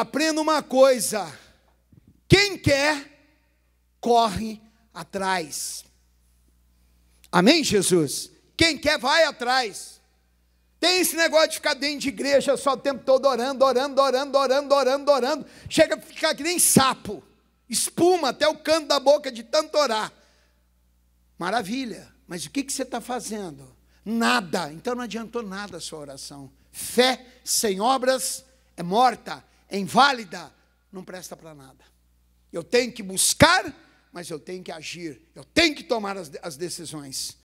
Aprenda uma coisa: quem quer, corre atrás. Amém, Jesus? Quem quer, vai atrás. Tem esse negócio de ficar dentro de igreja só o tempo todo orando, orando, orando, orando, orando, orando. Chega a ficar que nem sapo, espuma até o canto da boca de tanto orar. Maravilha, mas o que, que você está fazendo? Nada, então não adiantou nada a sua oração. Fé sem obras é morta é inválida, não presta para nada. Eu tenho que buscar, mas eu tenho que agir, eu tenho que tomar as, as decisões.